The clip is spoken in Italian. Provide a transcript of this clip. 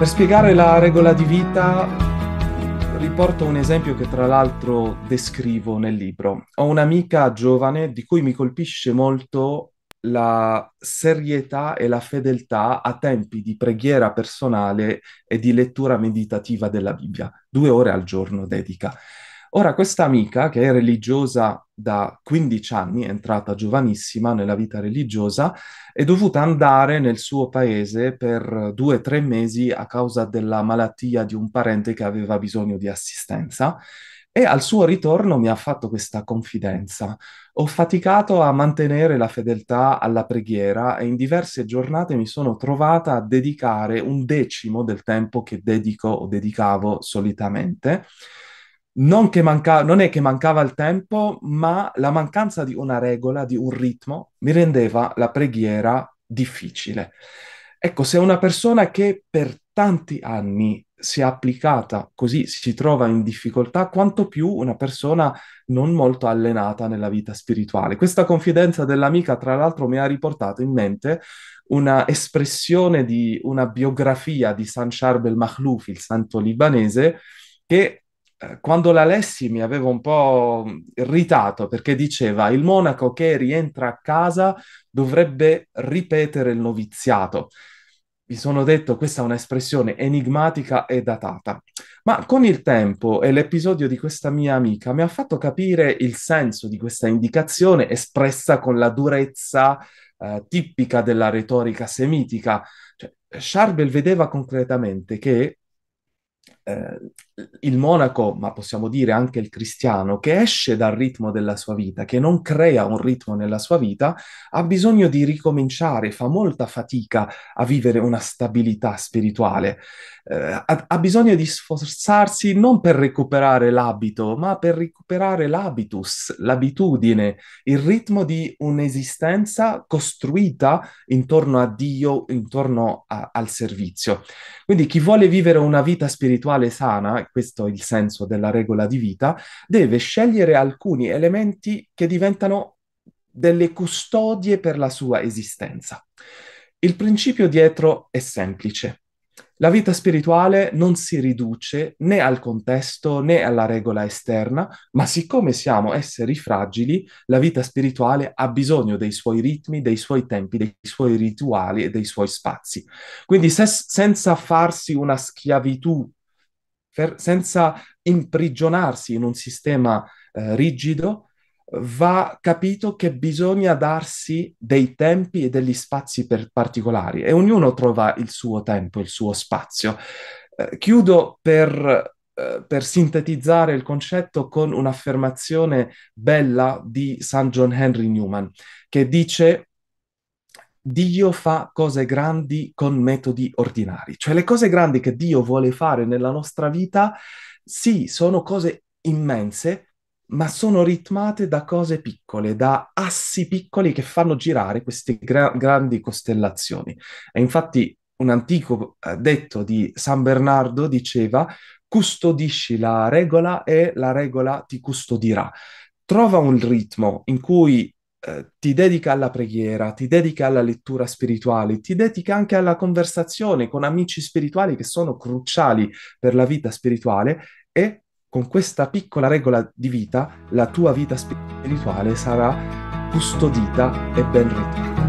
Per spiegare la regola di vita riporto un esempio che tra l'altro descrivo nel libro. Ho un'amica giovane di cui mi colpisce molto la serietà e la fedeltà a tempi di preghiera personale e di lettura meditativa della Bibbia, due ore al giorno dedica. Ora, questa amica, che è religiosa da 15 anni, è entrata giovanissima nella vita religiosa, è dovuta andare nel suo paese per due o tre mesi a causa della malattia di un parente che aveva bisogno di assistenza. E al suo ritorno mi ha fatto questa confidenza. Ho faticato a mantenere la fedeltà alla preghiera e in diverse giornate mi sono trovata a dedicare un decimo del tempo che dedico o dedicavo solitamente non, che manca- non è che mancava il tempo, ma la mancanza di una regola, di un ritmo, mi rendeva la preghiera difficile. Ecco, se una persona che per tanti anni si è applicata così si trova in difficoltà, quanto più una persona non molto allenata nella vita spirituale. Questa confidenza dell'amica, tra l'altro, mi ha riportato in mente una espressione di una biografia di San Charbel Makhloufi, il santo libanese, che eh, quando la lessi mi avevo un po' irritato perché diceva il monaco che rientra a casa dovrebbe ripetere il noviziato. Mi sono detto, questa è un'espressione enigmatica e datata. Ma con il tempo e l'episodio di questa mia amica mi ha fatto capire il senso di questa indicazione espressa con la durezza eh, tipica della retorica semitica. Cioè, Charbel vedeva concretamente che eh, il monaco, ma possiamo dire anche il cristiano, che esce dal ritmo della sua vita, che non crea un ritmo nella sua vita, ha bisogno di ricominciare, fa molta fatica a vivere una stabilità spirituale, eh, ha, ha bisogno di sforzarsi non per recuperare l'abito, ma per recuperare l'habitus, l'abitudine, il ritmo di un'esistenza costruita intorno a Dio, intorno a, al servizio. Quindi chi vuole vivere una vita spirituale, spirituale sana, questo è il senso della regola di vita, deve scegliere alcuni elementi che diventano delle custodie per la sua esistenza. Il principio dietro è semplice. La vita spirituale non si riduce né al contesto né alla regola esterna, ma siccome siamo esseri fragili, la vita spirituale ha bisogno dei suoi ritmi, dei suoi tempi, dei suoi rituali e dei suoi spazi. Quindi se, senza farsi una schiavitù per, senza imprigionarsi in un sistema eh, rigido, va capito che bisogna darsi dei tempi e degli spazi particolari e ognuno trova il suo tempo, il suo spazio. Eh, chiudo per, eh, per, sintetizzare il concetto con un'affermazione bella di San John Henry Newman che dice Dio fa cose grandi con metodi ordinari, cioè le cose grandi che Dio vuole fare nella nostra vita, sì, sono cose immense, ma sono ritmate da cose piccole, da assi piccoli che fanno girare queste gra- grandi costellazioni. E infatti un antico eh, detto di San Bernardo diceva custodisci la regola e la regola ti custodirà. Trova un ritmo in cui eh, ti dedica alla preghiera, ti dedica alla lettura spirituale, ti dedica anche alla conversazione con amici spirituali che sono cruciali per la vita spirituale e con questa piccola regola di vita la tua vita spirituale sarà custodita e ben ritratta.